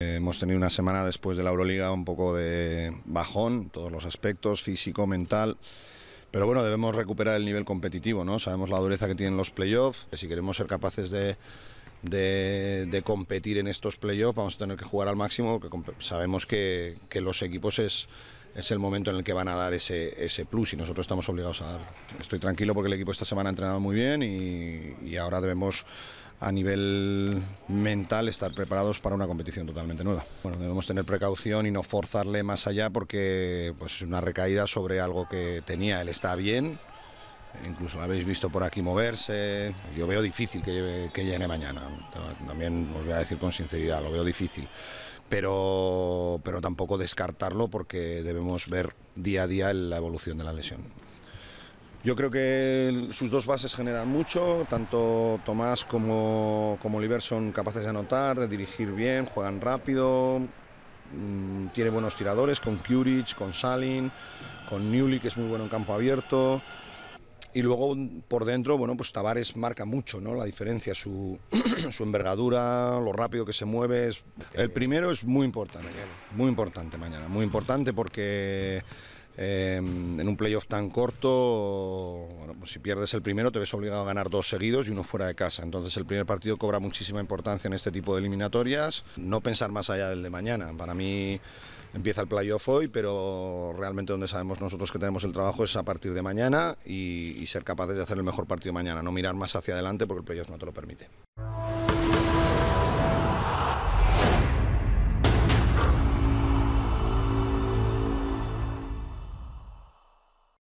Hemos tenido una semana después de la Euroliga un poco de bajón, todos los aspectos, físico, mental. Pero bueno, debemos recuperar el nivel competitivo, ¿no? Sabemos la dureza que tienen los playoffs. Si queremos ser capaces de, competir en estos playoffs, vamos a tener que jugar al máximo, porque sabemos que, los equipos es, el momento en el que van a dar ese, plus y nosotros estamos obligados a darlo. Estoy tranquilo porque el equipo esta semana ha entrenado muy bien y, y ahora debemos a nivel mental estar preparados para una competición totalmente nueva. Bueno, debemos tener precaución y no forzarle más allá porque pues, es una recaída sobre algo que tenía, él está bien, incluso lo habéis visto por aquí moverse, yo veo difícil que, lleve, que llegue mañana, también os voy a decir con sinceridad, lo veo difícil. Pero, pero tampoco descartarlo porque debemos ver día a día la evolución de la lesión. Yo creo que sus dos bases generan mucho, tanto Tomás como, como Oliver son capaces de anotar, de dirigir bien, juegan rápido, mm, tiene buenos tiradores con Curich, con Salin, con Newley, que es muy bueno en campo abierto. Y luego por dentro, bueno, pues Tavares marca mucho, ¿no? La diferencia, su, su envergadura, lo rápido que se mueve. Es, el primero es muy importante, muy importante mañana, muy importante porque Em, en un playoff tan corto, pues si pierdes el primero te ves obligado a ganar dos seguidos y uno fuera de casa. Entonces el primer partido cobra muchísima importancia en este tipo de eliminatorias. No pensar más allá del de mañana. Para mí empieza el playoff hoy, pero realmente donde sabemos nosotros que tenemos el trabajo es a partir de mañana y, y ser capaces de hacer el mejor partido mañana. No mirar más hacia adelante porque el playoff no te lo permite.